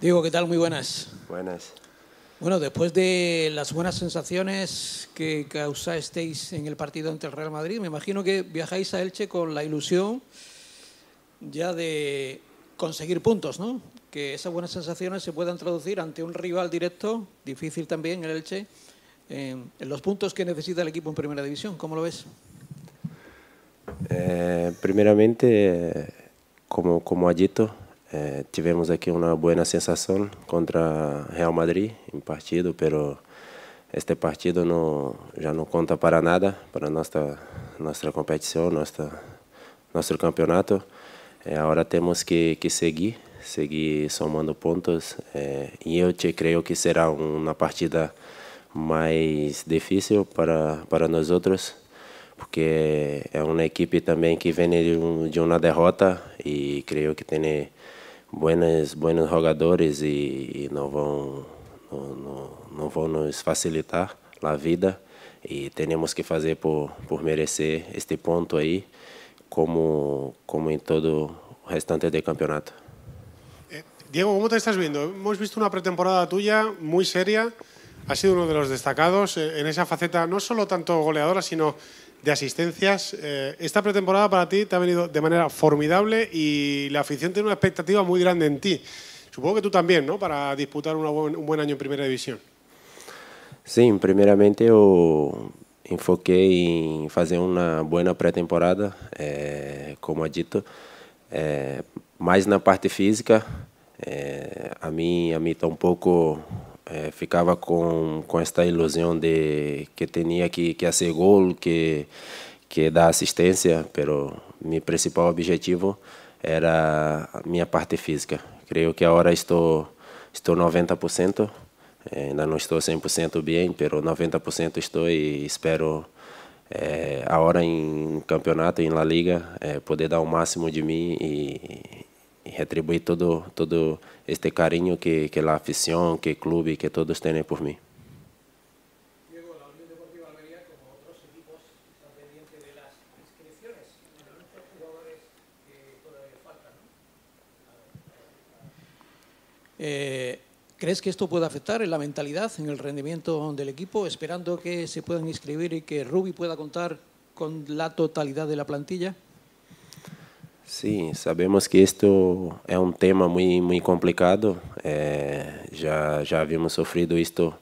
Diego, ¿qué tal? Muy buenas. Buenas. Bueno, después de las buenas sensaciones que causasteis en el partido ante el Real Madrid, me imagino que viajáis a Elche con la ilusión ya de conseguir puntos, ¿no? Que esas buenas sensaciones se puedan traducir ante un rival directo, difícil también el Elche, en los puntos que necesita el equipo en Primera División. ¿Cómo lo ves? Eh, primeramente, como, como Ayito, É, tivemos aqui uma boa sensação contra Real Madrid em partido, pero este partido não, já não conta para nada para nossa nossa competição, nossa nosso campeonato. Eh, agora temos que, que seguir, seguir somando pontos. É, e eu te creio que será uma partida mais difícil para para nós outros porque é uma equipe também que vem de, um, de uma derrota e creio que tem buenos buenos jugadores y e, no e não, vão, não, nos facilitar la vida y e tenemos que hacer por, por merecer este punto ahí como, como en em todo el restante del campeonato. Eh, Diego, ¿cómo te estás viendo? Hemos visto una pretemporada tuya muy seria, ha sido uno de los destacados eh, en esa faceta, no solo tanto goleadora, sino de asistencias. Eh, esta pretemporada para ti te ha venido de manera formidable y la afición tiene una expectativa muy grande en ti. Supongo que tú también, ¿no? Para disputar un buen año en primera división. Sí, primeramente yo enfoqué en hacer una buena pretemporada, eh, como ha dicho. Eh, más en la parte física. a mí a está un é, ficava com, com esta ilusão de que tinha que, que fazer gol, que, que dar assistência, pero meu principal objetivo era a minha parte física. Creio que agora estou, estou 90%, ainda não estou 100% bem, pero 90% estou e espero é, agora em campeonato, em La Liga, é, poder dar o máximo de mim e, retribuir todo, todo este cariño que, la afición, que el club y que todos tienen por mí. ¿Crees que esto puede afectar en la mentalidad, en el rendimiento del equipo, esperando que se puedan inscribir y que ruby pueda contar con la totalidad de la plantilla? Sim, sabemos que isto é um tema muito, muito complicado. É, já, já havíamos sofrido isto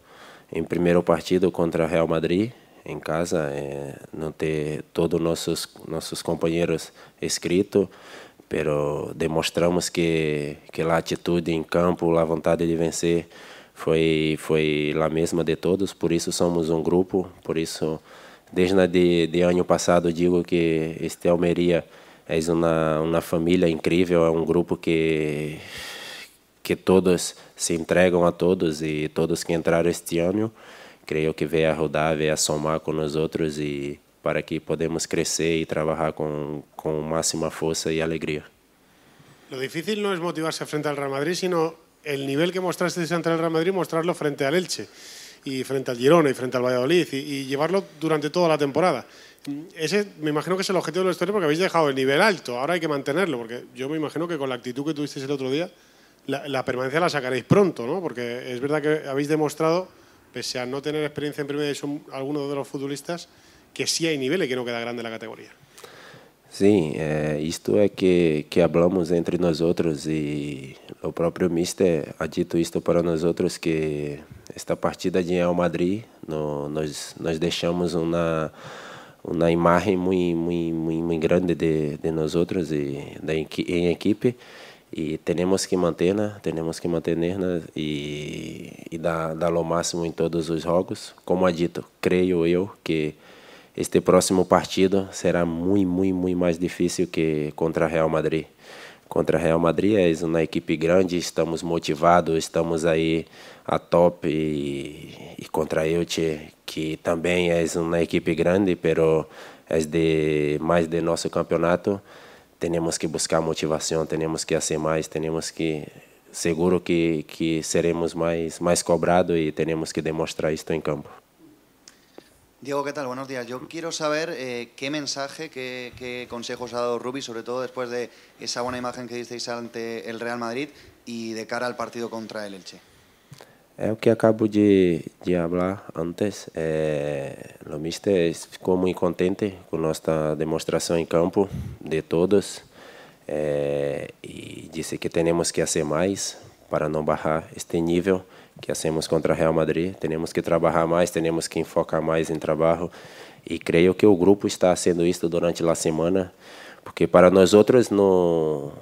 em primeiro partido contra Real Madrid, em casa, é, não ter todos os nossos companheiros escrito, pero demonstramos que que a atitude em campo, a vontade de vencer foi foi a mesma de todos, por isso somos um grupo, por isso desde de, de ano passado digo que este Almeria És uma, uma família incrível, é um grupo que, que todos se entregam a todos e todos que entraram este ano, creio que veio a rodar, veio a somar com nós outros e para que podemos crescer e trabalhar com, com máxima força e alegria. Lo difícil no es motivarse frente al Real Madrid, sino el nivel que mostrasteis ante el Real Madrid, mostrarlo frente al Elche y frente al Girona y frente al Valladolid y, y llevarlo durante toda la temporada. ese me imagino que es el objetivo de la historia porque habéis dejado el nivel alto, ahora hay que mantenerlo, porque yo me imagino que con la actitud que tuvisteis el otro día, la, permanencia la sacaréis pronto, ¿no? Porque es verdad que habéis demostrado, pese a no tener experiencia en primera algunos de los futbolistas, que sí hay niveles, que no queda grande la categoría. Sí, esto eh, es que, que hablamos entre nosotros y e lo propio Mister ha dicho esto para nosotros, que esta partida de Real Madrid no, nos una... uma imagem muito muito muito grande de, de nós outros e da em equipe e temos que mantê-la, temos que mantê-la e, e dar, dar o máximo em todos os jogos. Como é dito, creio eu que este próximo partido será muito, muito, muito mais difícil que contra Real Madrid. Contra Real Madrid é uma equipe grande, estamos motivados, estamos aí a top e, e contra a Elche también también es una equipe grande, pero es de más de nuestro campeonato. tenemos que buscar motivación tenemos que hacer más tenemos que seguro que seremos más más cobrado y e tenemos que demostrar esto en em campo. Diego, ¿qué tal? Buenos días. Yo quiero saber eh, qué mensaje, qué, qué, consejos ha dado Rubi, sobre todo después de esa buena imagen que disteis ante el Real Madrid y de cara al partido contra el Elche. É o que acabo de, de falar antes. É, o Mister ficou muito contente com nossa demonstração em campo, de todos, é, e disse que temos que fazer mais para não barrar este nível que hacemos contra Real Madrid. Temos que trabalhar mais, temos que enfocar mais em trabalho, e creio que o grupo está sendo isso durante a semana, porque para nós outros não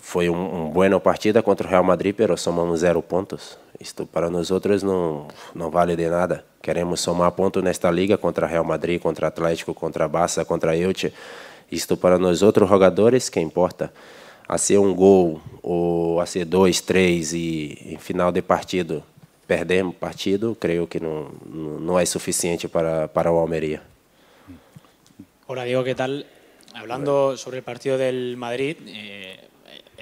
foi um, um bueno partida contra o Real Madrid, pero somamos zero pontos. Isto para nós outros não, não vale de nada. Queremos somar pontos nesta liga contra Real Madrid, contra Atlético, contra Barça, contra Elche. Isto para nós outros jogadores que importa. A ser um gol ou a ser dois, três e em final de partido perdemos partido, creio que não, não é suficiente para, para o Almería. Olá Diego, que tal? Hablando sobre el partido del Madrid, eh,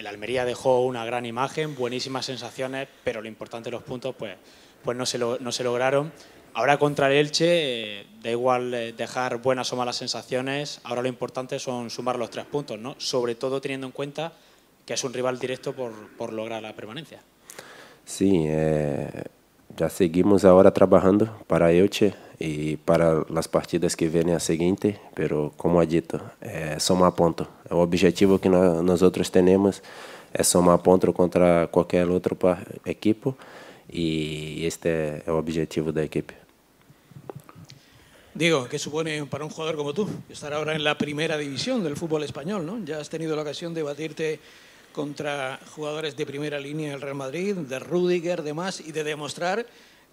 el Almería dejó una gran imagen, buenísimas sensaciones, pero lo importante, los puntos, pues, pues no, se no se lograron. Ahora contra el Elche, eh, da igual eh, dejar buenas o malas sensaciones, ahora lo importante son sumar los tres puntos, ¿no? sobre todo teniendo en cuenta que es un rival directo por, lograr la permanencia. Sí, eh, já seguimos agora trabalhando para Elche e para as partidas que vêm a seguir, pero como ha é dito, é somar ponto. É o objetivo que nós outros tenemos é somar ponto contra qualquer outro equipo e este é, é o objetivo da equipe. Diego, ¿qué supone para un jugador como tú estar ahora en la primera división del fútbol español? ¿no? Ya has tenido la ocasión de batirte contra jugadores de primera línea del Real Madrid, de Rudiger, demás, y de demostrar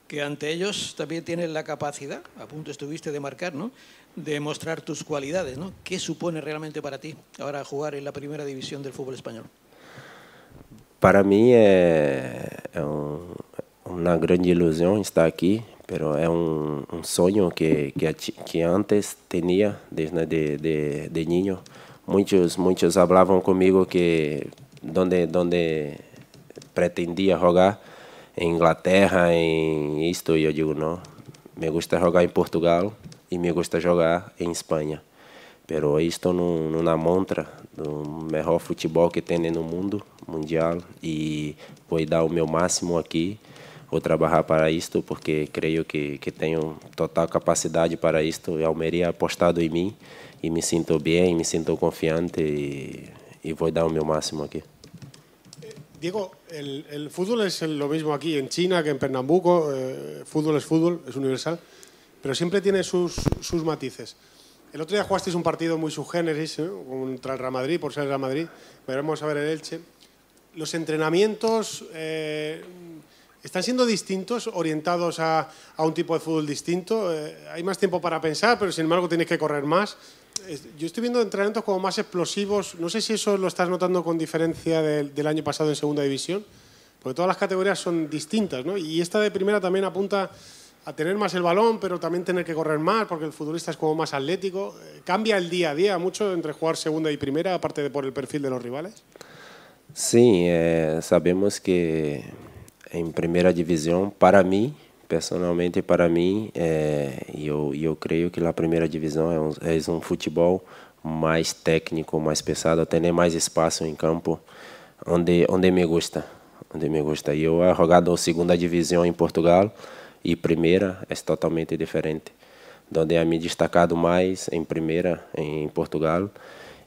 que ante ellos también tienes la capacidad, a punto estuviste de marcar, ¿no? de mostrar tus cualidades. ¿no? ¿Qué supone realmente para ti ahora jugar en la primera división del fútbol español? Para mí es una um, gran ilusión estar aquí, pero es un, sueño que, que, antes tenía desde de niño. Muchos, muchos hablaban conmigo que donde, donde pretendía jugar, en Inglaterra, en esto, yo digo, no, me gusta jogar em Portugal e me gusta jogar em Espanha. Pero estou na montra do melhor futebol que tem no mundo mundial e vou dar o meu máximo aqui. Vou trabalhar para isto porque creio que, que tenho total capacidade para isto. E Almeria apostado em mim e me sinto bem, me sinto confiante e, e vou dar o meu máximo aqui. Diego, el, fútbol es lo mismo aquí en China que en Pernambuco. Eh, fútbol es fútbol, es universal, pero siempre tiene sus, matices. El otro día jugasteis un partido muy subgénero, ¿eh? contra el Real Madrid, por ser el Real Madrid. Veremos a ver el Elche. ¿Los entrenamientos eh, están siendo distintos, orientados a, un tipo de fútbol distinto? hay más tiempo para pensar, pero sin embargo tienes que correr más yo estoy viendo entrenamientos como más explosivos. No sé si eso lo estás notando con diferencia del, año pasado en segunda división, porque todas las categorías son distintas, ¿no? Y esta de primera también apunta a tener más el balón, pero también tener que correr más, porque el futbolista es como más atlético. Eh, ¿Cambia el día a día mucho entre jugar segunda y primera, aparte de por el perfil de los rivales? Sí, eh, sabemos que en primera división, para mí, personalmente para mim, é, e eu, eu creio que lá primeira divisão é um, é um futebol mais técnico, mais pesado, tem mais espaço em campo, onde onde me gusta, onde me gusta. E eu é jogado segunda divisão em Portugal e primeira é totalmente diferente, onde é me destacado mais em primeira em Portugal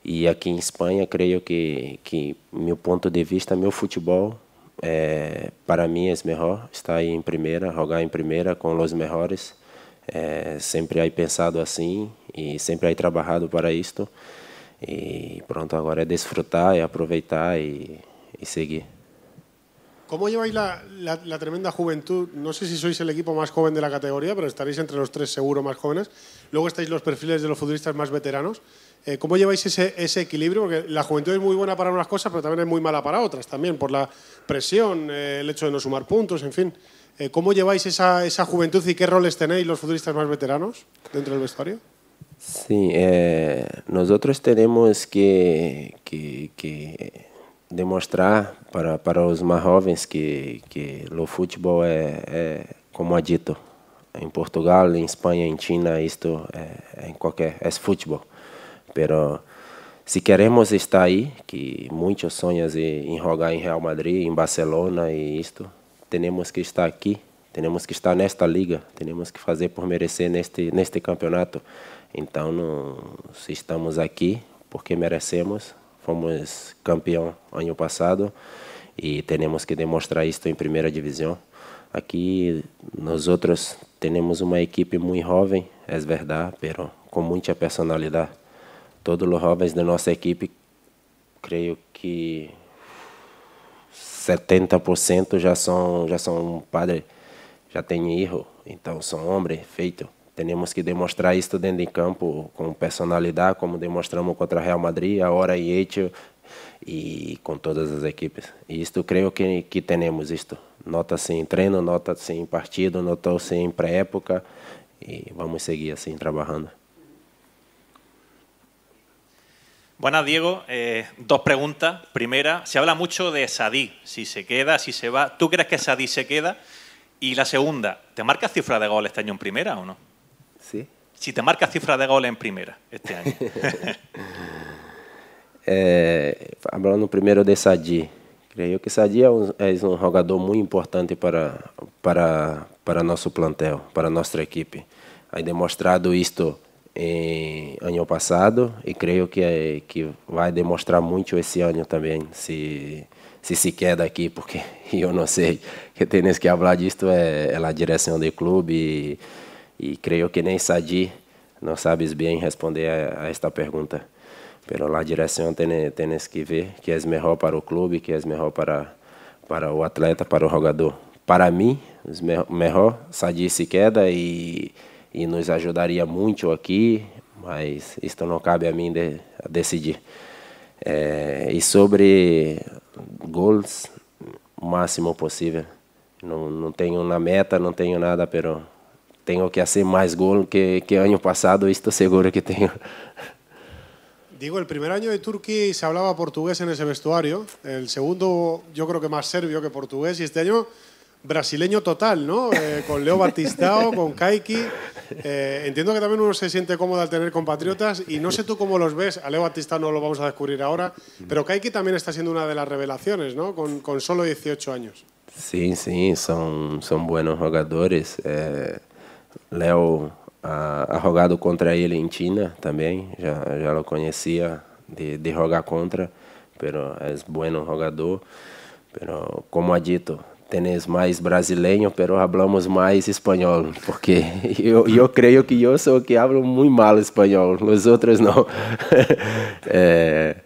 e aqui em Espanha creio que que meu ponto de vista, meu futebol Eh, para mí es mejor estar ahí en primera, jugar en primera con los mejores. Eh, siempre he pensado así y siempre he trabajado para esto. Y pronto ahora es disfrutar y aprovechar y, seguir. ¿Cómo lleváis la, tremenda juventud? No sé si sois el equipo más joven de la categoría, pero estaréis entre los tres seguro más jóvenes. Luego estáis los perfiles de los futbolistas más veteranos. Eh, ¿Cómo lleváis ese, equilibrio? Porque la juventud es muy buena para unas cosas, pero también es muy mala para otras, también por la presión, eh, el hecho de no sumar puntos, en fin. Eh, ¿Cómo lleváis esa, juventud y qué roles tenéis los futbolistas más veteranos dentro del vestuario? Sí, nosotros tenemos que, demostrar para, los más jóvenes que, que el fútbol es, como ha dicho, en Portugal, en España, en China, esto en cualquier, es fútbol. Pero se queremos estar aí, que muitos sonhos em jogar em Real Madrid, em Barcelona e isto, temos que estar aqui, temos que estar nesta liga, temos que fazer por merecer neste neste campeonato. Então, não, se estamos aqui, porque merecemos, fomos campeão ano passado e temos que demonstrar isto em primeira divisão. Aqui nós outros temos uma equipe muito jovem, é verdade, pero com muita personalidade todos os jovens da nossa equipe, creio que 70% já são já são padre, já tem erro, então são homens feito. Temos que demonstrar isso dentro de campo com personalidade, como demonstramos contra a Real Madrid, agora em Etio e com todas as equipes. E isto creio que que temos isto. Nota-se em treino, nota-se em partido, nota-se em pré-época e vamos seguir assim trabalhando. Buenas, Diego. Eh, dos preguntas. Primera, se habla mucho de Sadí, si se queda, si se va. ¿Tú crees que Sadí se queda? Y la segunda, ¿te marca cifra de gol este año en primera o no? Sí. Si te marca cifra de gol en primera este año. Eh, hablando primero de Sadí. Creo que Sadí es un, jugador muy importante para, para, para nuestro plantel, para nuestra equipe. Ha demostrado esto. em, ano passado e creio que, é, que vai demonstrar muito esse ano também, se se se quer daqui, porque eu não sei. Que tem que falar disto é, é a direção do clube e, e, creio que nem Sadi não sabes bem responder a, a esta pergunta. pelo lá direção tem que ver que é melhor para o clube, que é melhor para para o atleta, para o jogador. Para mim, melhor Sadi se queda e e nos ajudaria muito aqui, mas isto não cabe a mim de, a decidir. É, e sobre gols, o máximo possível. Não, não tenho na meta, não tenho nada, pero tenho que fazer mais gols que, que ano passado, isto seguro que tenho. Digo, el primer año de Turquía se hablaba portugués en ese vestuario, el segundo yo creo que más serbio que portugués y este año brasileño total, ¿no? Eh, con Leo Batistao, con Kaiki. Eh, entiendo que también uno se siente cómodo al tener compatriotas y no sé tú cómo los ves. A Leo Batistao no lo vamos a descubrir ahora, pero Kaiki también está siendo una de las revelaciones, ¿no? Con, solo 18 años. Sí, sí, son, son buenos jugadores. Eh, Leo ha, jugado contra él en China también, ya, lo conocía de, de jugar contra, pero es buen jugador. Pero como ha dicho, tenés mais brasileiro, pero hablamos mais espanhol, porque eu, creio que eu sou que hablo muito mal espanhol, os outros não. é,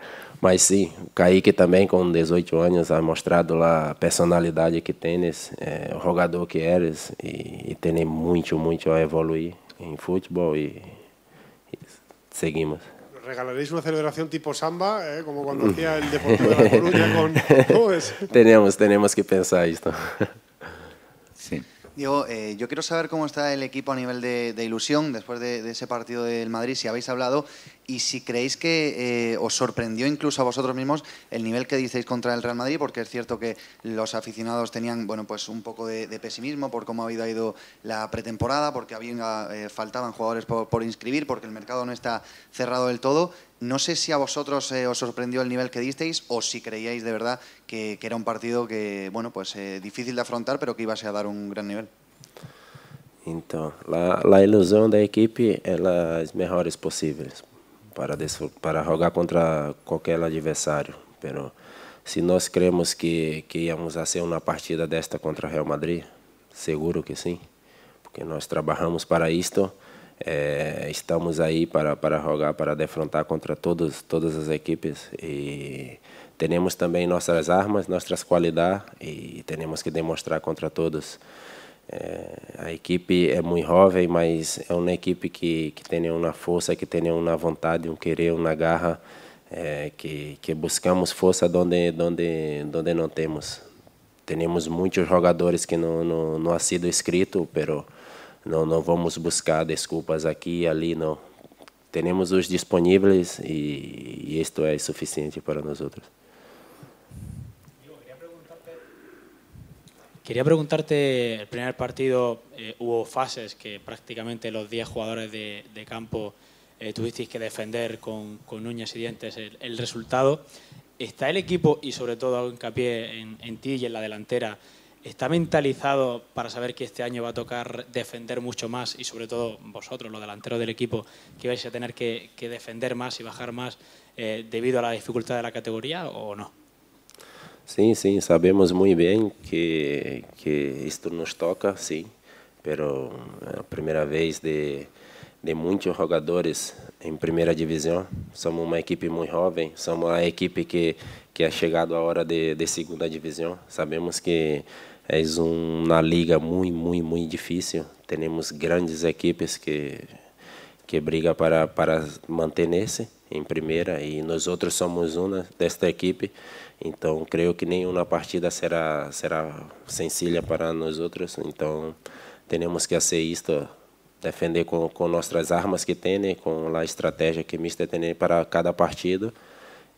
mas sim, Kaique também, com 18 anos, ha mostrado lá a personalidade que tens, é, o jogador que eres, e, e tem muito, muito a evoluir em futebol e, e seguimos. regalaréis una celebración tipo samba, ¿eh? como cuando hacía el Deportivo de la Coruña con... Tenemos, que pensar esto. Sí. Diego, eh, yo quiero saber cómo está el equipo a nivel de, ilusión después de, ese partido del Madrid, si habéis hablado y si creéis que eh, os sorprendió incluso a vosotros mismos el nivel que disteis contra el Real Madrid, porque es cierto que los aficionados tenían bueno, pues un poco de, pesimismo por cómo había ido la pretemporada, porque había, eh, faltaban jugadores por, inscribir, porque el mercado no está cerrado del todo. No sé si a vosotros eh, os sorprendió el nivel que disteis o si creíais de verdad que, era un partido que bueno, pues, difícil de afrontar, pero que iba a dar un gran nivel. la la ilusión ilusão da equipe es as melhores para, para jogar contra qualquer adversário. Pero, se nós cremos que, que íamos a ser uma partida desta contra o Real Madrid, seguro que sim, porque nós trabalhamos para isto, eh, estamos aí para, para jogar, para defrontar contra todos, todas as equipes e temos também nossas armas, nossas qualidades e temos que demonstrar contra todos. É, a equipe é muito jovem, mas é uma equipe que, que tem uma força, que tem uma vontade, um querer, uma garra, é, que, que buscamos força onde, onde, onde não temos. Temos muitos jogadores que não, não, não ha sido escrito, pero não, não vamos buscar desculpas aqui e ali, não. Temos os disponíveis e, e isto é suficiente para nós outros. Quería preguntarte, el primer partido eh, hubo fases que prácticamente los 10 jugadores de, campo eh, tuvisteis que defender con, uñas y dientes el, resultado. ¿Está el equipo, y sobre todo hago hincapié en, ti y en la delantera, está mentalizado para saber que este año va a tocar defender mucho más y sobre todo vosotros, los delanteros del equipo, que vais a tener que, defender más y bajar más eh, debido a la dificultad de la categoría o no? Sim, sim, sabemos muito bem que que isto nos toca, sim, pero é a primeira vez de de muitos jogadores em primeira divisão. Somos uma equipe muito jovem, somos a equipe que que é chegado a hora de, de segunda divisão. Sabemos que é uma liga muito, muito, muito difícil. Temos grandes equipes que que briga para para manter nesse em primeira e nós outros somos uma desta equipe. Então, creio que nenhuma partida será será sencilla para nós outros. Então, temos que fazer isto, defender com, com nossas armas que têm, com a estratégia que Mister tem para cada partido.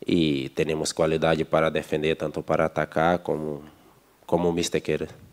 E temos qualidade para defender, tanto para atacar como como o Mister queira.